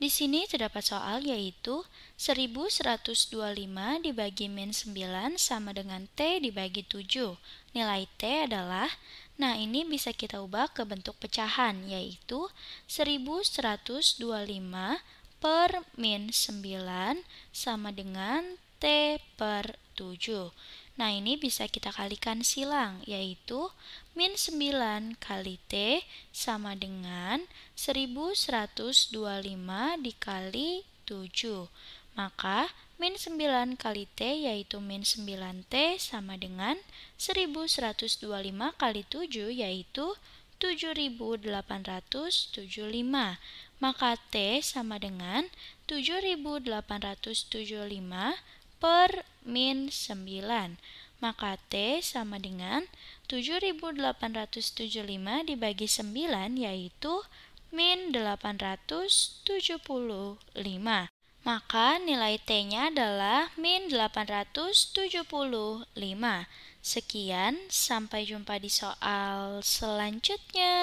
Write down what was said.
Di sini terdapat soal yaitu 1125 dibagi min 9 sama dengan T dibagi 7. Nilai T adalah, nah ini bisa kita ubah ke bentuk pecahan yaitu 1125 per min 9 sama dengan T per 7. Nah, ini bisa kita kalikan silang, yaitu min 9 kali T sama dengan 1125 dikali 7. Maka, min 9 kali T yaitu min 9T sama dengan 1125 kali 7 yaitu 7875. Maka T sama dengan 7875 per min 9. Maka T sama dengan 7875 dibagi 9 yaitu min 875. Maka nilai T-nya adalah min 875. Sekian, sampai jumpa di soal selanjutnya.